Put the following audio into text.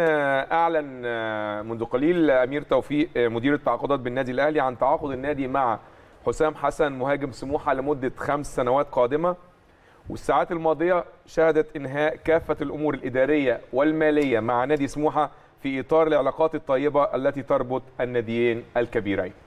اعلن آه، منذ قليل امير توفيق آه، مدير التعاقدات بالنادي الاهلي عن تعاقد النادي مع حسام حسن مهاجم سموحه لمده خمس سنوات قادمه والساعات الماضيه شهدت انهاء كافه الامور الاداريه والماليه مع نادي سموحه في اطار العلاقات الطيبه التي تربط الناديين الكبيرين